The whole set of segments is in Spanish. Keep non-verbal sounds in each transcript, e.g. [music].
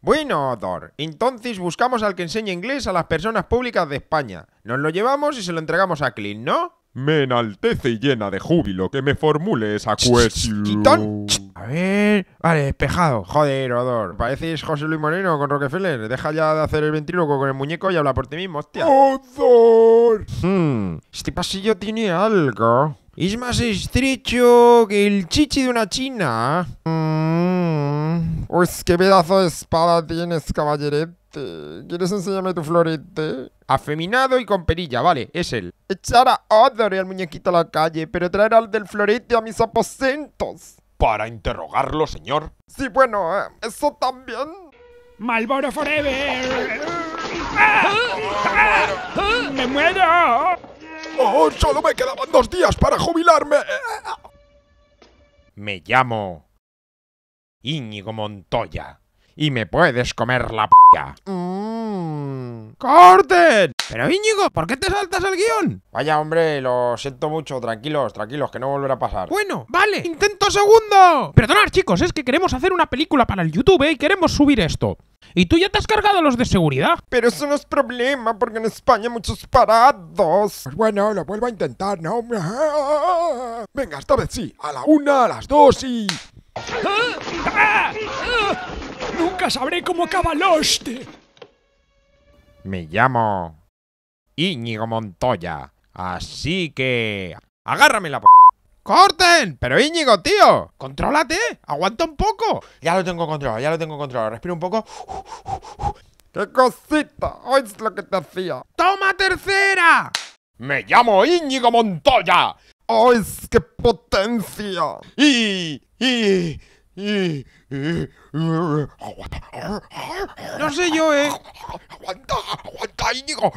Bueno, Odor entonces buscamos al que enseñe inglés a las personas públicas de España. Nos lo llevamos y se lo entregamos a Clint, ¿no? Me enaltece y llena de júbilo que me formule esa cuestión. A ver. Vale, despejado. Joder, Odor. Pareces José Luis Moreno con Rockefeller. Deja ya de hacer el ventríloco con el muñeco y habla por ti mismo, hostia. ¡Odor! Hmm. Este pasillo tiene algo. Es más estrecho que el chichi de una china. Mm. Uy, qué pedazo de espada tienes, caballerete. ¿Quieres enseñarme tu florete? Afeminado y con perilla, vale, es él. Echar a Odor al muñequito a la calle, pero traer al del florete a mis aposentos. ¿Para interrogarlo, señor? Sí, bueno, eh, eso también. ¡Malboro Forever! Ah. ¡Me muero! solo me quedaban dos días para jubilarme! Me llamo Íñigo Montoya y me puedes comer la p***. Mm. ¡Corten! Pero Íñigo, ¿por qué te saltas el guión? Vaya hombre, lo siento mucho, tranquilos, tranquilos, que no volverá a pasar. Bueno, vale, intento segundo. Perdonad chicos, es que queremos hacer una película para el YouTube y queremos subir esto. Y tú ya te has cargado los de seguridad. Pero eso no es problema, porque en España hay muchos parados. Pues bueno, lo vuelvo a intentar, ¿no? Venga, esta vez sí. A la una, a las dos y... Nunca sabré cómo acaba Lost. Me llamo Íñigo Montoya. Así que... Agárrame la p ¡Corten! Pero Íñigo, tío, contrólate, aguanta un poco. Ya lo tengo controlado, ya lo tengo controlado. Respira un poco. [laughs] ¡Qué cosita! ¡Oh, es lo que te hacía! ¡Toma tercera! Me llamo Íñigo Montoya. ¡Ay, es qué potencia! Y, y, y, No sé yo, ¿eh? Aguanta, aguanta, Íñigo.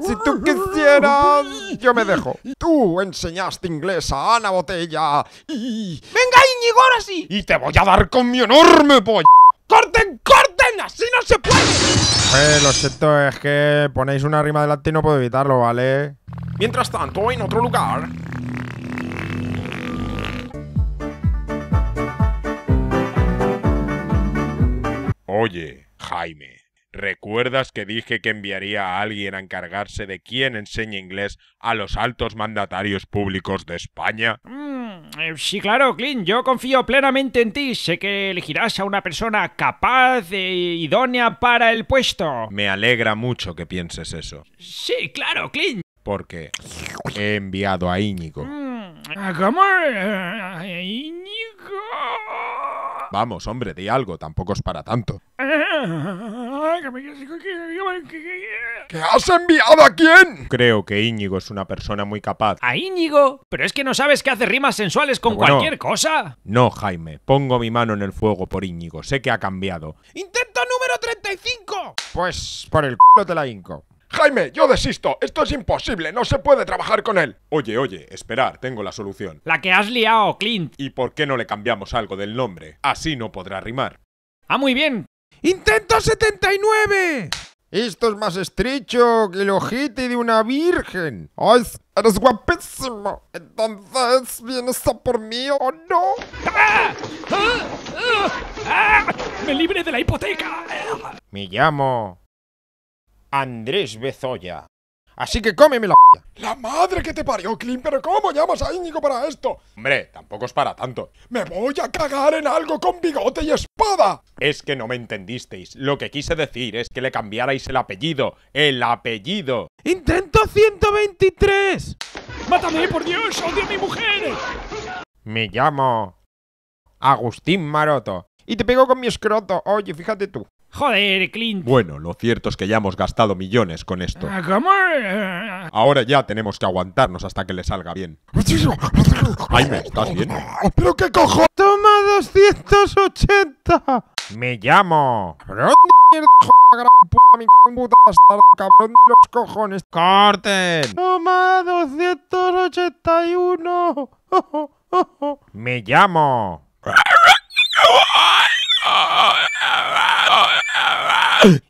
Si tú quisieras yo me dejo. Tú enseñaste inglés a Ana Botella y... ¡Venga, Íñigo, ahora sí! Y te voy a dar con mi enorme polla. ¡Corten, corten! ¡Así no se puede! Eh, lo cierto es que ponéis una rima delante y no puedo evitarlo, ¿vale? Mientras tanto, en otro lugar... Oye, Jaime. ¿Recuerdas que dije que enviaría a alguien a encargarse de quién enseña inglés a los altos mandatarios públicos de España? Mm, eh, sí, claro, Clint, yo confío plenamente en ti. Sé que elegirás a una persona capaz e idónea para el puesto. Me alegra mucho que pienses eso. Sí, claro, Clint. Porque he enviado a Íñigo. Mm, ¿Cómo? ¿Íñigo? Vamos, hombre, di algo, tampoco es para tanto. [laughs] ¿Que has enviado a quién? Creo que Íñigo es una persona muy capaz. ¿A Íñigo? ¿Pero es que no sabes que hace rimas sensuales con cualquier cosa? No, Jaime. Pongo mi mano en el fuego por Íñigo. Sé que ha cambiado. ¡Intento número 35! Pues por el culo te la inco Jaime, yo desisto. Esto es imposible. No se puede trabajar con él. Oye, oye, esperar. Tengo la solución. La que has liado, Clint. ¿Y por qué no le cambiamos algo del nombre? Así no podrá rimar. Ah, muy bien. ¡Intento 79! Esto es más estrecho que el ojete de una virgen. ¡Ay, ah, eres guapísimo! Entonces, ¿vienes a por mí o no? ¡Me libre de la hipoteca! Me llamo Andrés Bezoya. Así que cómeme la ¡La madre que te parió, Clint! ¿Pero cómo llamas a Íñigo para esto? Hombre, tampoco es para tanto. ¡Me voy a cagar en algo con bigote y espada! Es que no me entendisteis. Lo que quise decir es que le cambiarais el apellido. ¡El apellido! ¡Intento 123! ¡Mátame, por Dios! ¡Odio a mi mujer! Me llamo... Agustín Maroto. Y te pego con mi escroto. Oye, fíjate tú. Joder, Clint. Bueno, lo cierto es que ya hemos gastado millones con esto. Ah, Ahora ya tenemos que aguantarnos hasta que le salga bien. me ¿estás bien? ¿Pero qué cojo? ¡Toma 280! ¡Me llamo! cabrón los cojones! ¡Corten! ¡Toma 281! ¡Me llamo!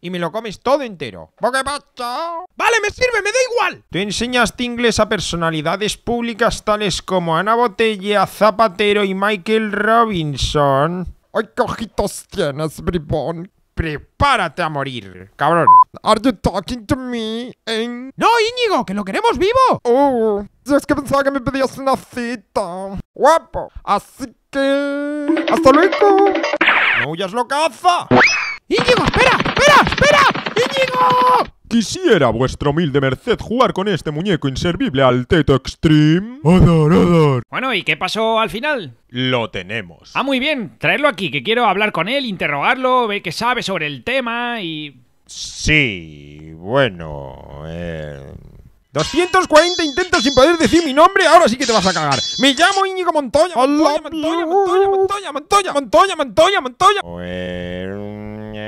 y me lo comes todo entero. ¿Qué pasa? Vale, me sirve, me da igual. Tú enseñaste inglés a personalidades públicas tales como Ana Botella, Zapatero y Michael Robinson. ¡Ay, qué tienes, bribón! prepárate a morir, cabrón. Are you talking to me? Eh? No, Íñigo, que lo queremos vivo. Oh, es que pensaba que me pedías una cita. Guapo. Así que... Hasta luego. No huyas, locaza. Íñigo, espera espera! ¡Iñigo! Quisiera vuestro humilde merced jugar con este muñeco inservible al Teto Extreme. Odor, Bueno, ¿y qué pasó al final? Lo tenemos. Ah, muy bien. Traerlo aquí, que quiero hablar con él, interrogarlo, ver qué sabe sobre el tema y... Sí, bueno... 240 eh, intentos sin poder decir mi nombre, ahora sí que te vas a cagar. Me llamo Íñigo Montoya. Montoya, Montoya, Montoya, Montoya, Montoya, Montoya, Montoya, Montoya. Montoya. Bueno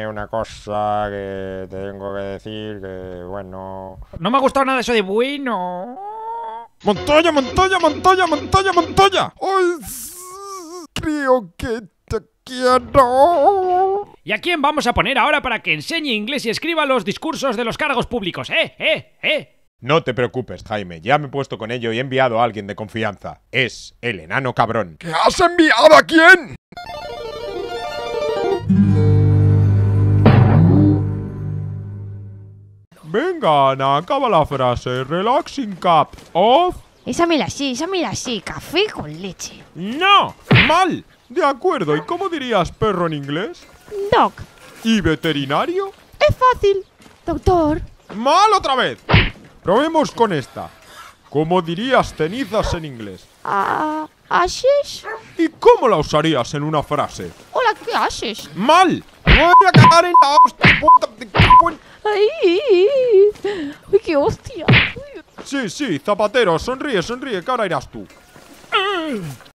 una cosa que tengo que decir, que bueno... No me ha gustado nada eso de bueno. Montoya, Montoya, Montoya, Montoya, Montoya. Hoy creo que te quiero. ¿Y a quién vamos a poner ahora para que enseñe inglés y escriba los discursos de los cargos públicos? ¿Eh? ¿Eh? ¿Eh? No te preocupes, Jaime, ya me he puesto con ello y he enviado a alguien de confianza. Es el enano cabrón. ¿Qué has enviado a quién? Venga, acaba la frase. Relaxing cup of... Esa mira así, sí, esa mira así. Café con leche. ¡No! ¡Mal! De acuerdo, ¿y cómo dirías perro en inglés? Doc. ¿Y veterinario? Es fácil, doctor. ¡Mal otra vez! Probemos con esta. ¿Cómo dirías cenizas en inglés? Ah... ¿Y cómo la usarías en una frase? Hola, ¿qué haces? ¡Mal! ¡Voy a cagar en la hostia puta! ¡Ay! qué hostia! Sí, sí, zapatero, sonríe, sonríe, que ahora irás tú.